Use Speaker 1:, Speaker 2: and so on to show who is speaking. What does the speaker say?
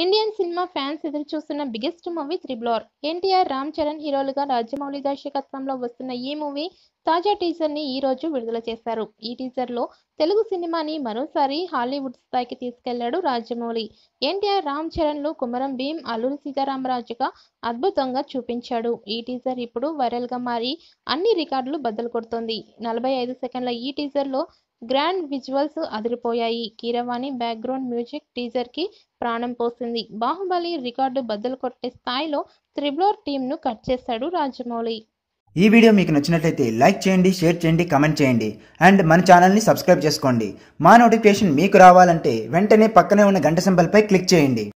Speaker 1: Indian cinema fans ఎదురు చూస్తున్న biggest movie triple R NTR Ram Charan హీరోలుగా రాజమౌళి దర్శకత్వంలో వస్తున్న ఈ మూవీ తాజా టీజర్ ని ఈ రోజు విడుదల చేశారు ఈ టీజర్ లో తెలుగు సినిమాని మరోసారి హాలీవుడ్ స్థాయికి తీసుకెళ్లాడు రాజమౌళి ఎన్టీఆర్ రామ్ చరణ్ చరణ్లు కుమరం భీమ్ అల్లూరి సీతారామరాజుగా అద్భుతంగా చూపించాడు ఈ టీజర్ ఇప్పుడు వైరల్ గా మారి అన్ని రికార్డులు బద్దలు కొడుతోంది నలభై ఐదు సెకండ్ల ఈ టీజర్ లో గ్రాండ్ విజువల్స్ అదిరిపోయాయి కీరవాణి బ్యాక్గ్రౌండ్ మ్యూజిక్ టీజర్కి ప్రాణం పోసింది బాహుబలి రికార్డు బద్దలు కొట్టే స్థాయిలో టీమ్ టీంను కట్ చేశాడు రాజమౌళి
Speaker 2: ఈ వీడియో మీకు నచ్చినట్లయితే లైక్ చేయండి షేర్ చేయండి కమెంట్ చేయండి అండ్ మన ఛానల్ని
Speaker 3: సబ్స్క్రైబ్ చేసుకోండి మా నోటిఫికేషన్ మీకు రావాలంటే వెంటనే పక్కనే ఉన్న గంట సింబల్పై క్లిక్ చేయండి